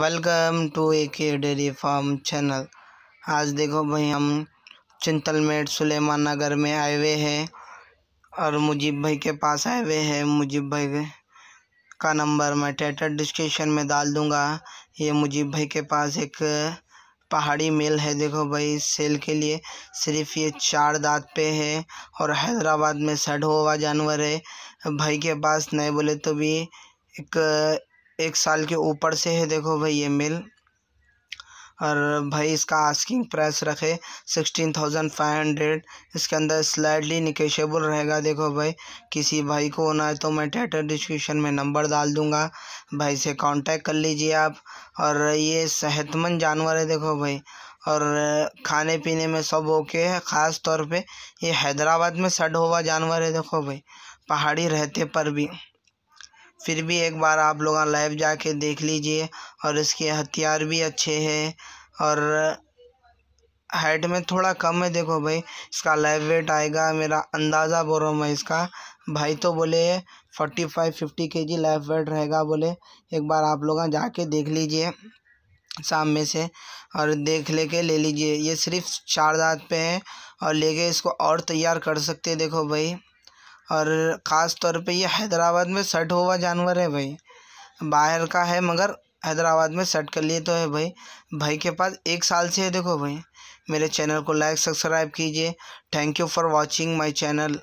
welcome to ए के dairy farm channel आज देखो भाई हम चिंतलमेट सुलेमान नगर में आए हुए हैं और मुजीब भाई के पास आए हुए हैं मुजीब भाई का नंबर मैं टेटर डिस्क्रिप्शन में डाल दूंगा ये मुजीब भाई के पास एक पहाड़ी मेल है देखो भाई सेल के लिए सिर्फ ये चार दांत पे है और हैदराबाद में सड़ हुआ जानवर है भाई के पास नहीं बोले तो भी एक एक साल के ऊपर से है देखो भाई ये मिल और भाई इसका आस्किंग प्राइस रखे सिक्सटीन थाउजेंड फाइव हंड्रेड इसके अंदर स्लाइडली निकेशेबल रहेगा देखो भाई किसी भाई को होना है तो मैं टेटर डिस्क्रिप्शन में नंबर डाल दूंगा भाई से कांटेक्ट कर लीजिए आप और ये सेहतमंद जानवर है देखो भाई और खाने पीने में सब ओके है ख़ास तौर पे ये हैदराबाद में सड हुआ जानवर है देखो भाई पहाड़ी रहते पर भी फिर भी एक बार आप लोग लाइव जाके देख लीजिए और इसके हथियार भी अच्छे हैं और हाइट में थोड़ा कम है देखो भाई इसका लाइव वेट आएगा मेरा अंदाज़ा बोल रहा हूँ मैं इसका भाई तो बोले फोर्टी फाइव फिफ्टी के जी लाइव वेट रहेगा बोले एक बार आप लोग जाके देख लीजिए शाम में से और देख लेके ले लीजिए ये सिर्फ चार दांत पे है और लेके इसको और तैयार कर सकते देखो भाई और ख़ास तौर पे ये हैदराबाद में सेट हुआ जानवर है भाई बाहर का है मगर हैदराबाद में सेट कर लिए तो है भाई भाई के पास एक साल से है देखो भाई मेरे चैनल को लाइक सब्सक्राइब कीजिए thank you for watching my channel